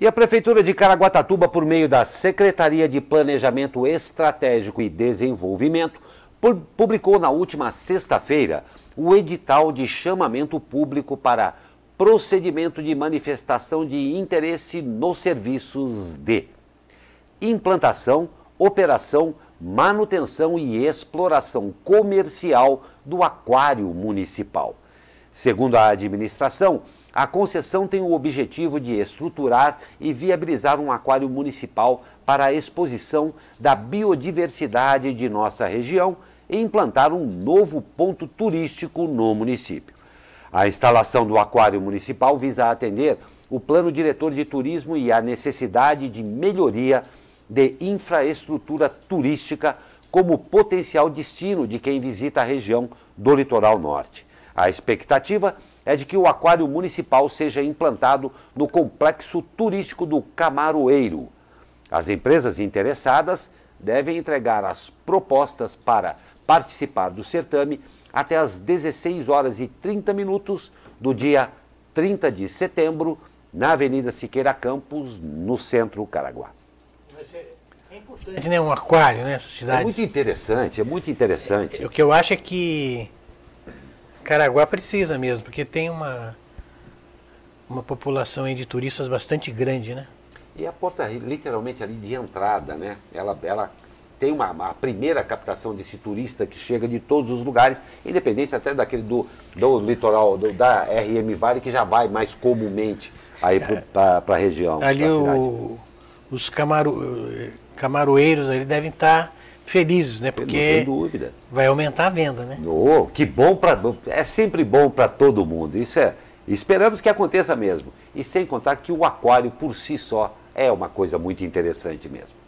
E a Prefeitura de Caraguatatuba, por meio da Secretaria de Planejamento Estratégico e Desenvolvimento, publicou na última sexta-feira o edital de chamamento público para procedimento de manifestação de interesse nos serviços de implantação, operação, manutenção e exploração comercial do aquário municipal Segundo a administração, a concessão tem o objetivo de estruturar e viabilizar um aquário municipal para a exposição da biodiversidade de nossa região e implantar um novo ponto turístico no município. A instalação do aquário municipal visa atender o plano diretor de turismo e a necessidade de melhoria de infraestrutura turística como potencial destino de quem visita a região do litoral norte. A expectativa é de que o aquário municipal seja implantado no complexo turístico do Camaroeiro. As empresas interessadas devem entregar as propostas para participar do certame até às 16 horas e 30 minutos do dia 30 de setembro, na Avenida Siqueira Campos, no centro Caraguá. É importante, né? Um aquário, né? É cidade. É muito interessante, é muito interessante. É, é, o que eu acho é que Caraguá precisa mesmo, porque tem uma, uma população aí de turistas bastante grande, né? E a porta, literalmente ali de entrada, né? Ela, ela tem uma, a primeira captação desse turista que chega de todos os lugares, independente até daquele do, do litoral, do, da RM Vale, que já vai mais comumente aí para é. a região. Ali os camaro, eh, camaroeiros ali devem estar tá felizes, né? Porque não dúvida. vai aumentar a venda, né? Oh, que bom para é sempre bom para todo mundo. Isso é esperamos que aconteça mesmo. E sem contar que o aquário por si só é uma coisa muito interessante mesmo.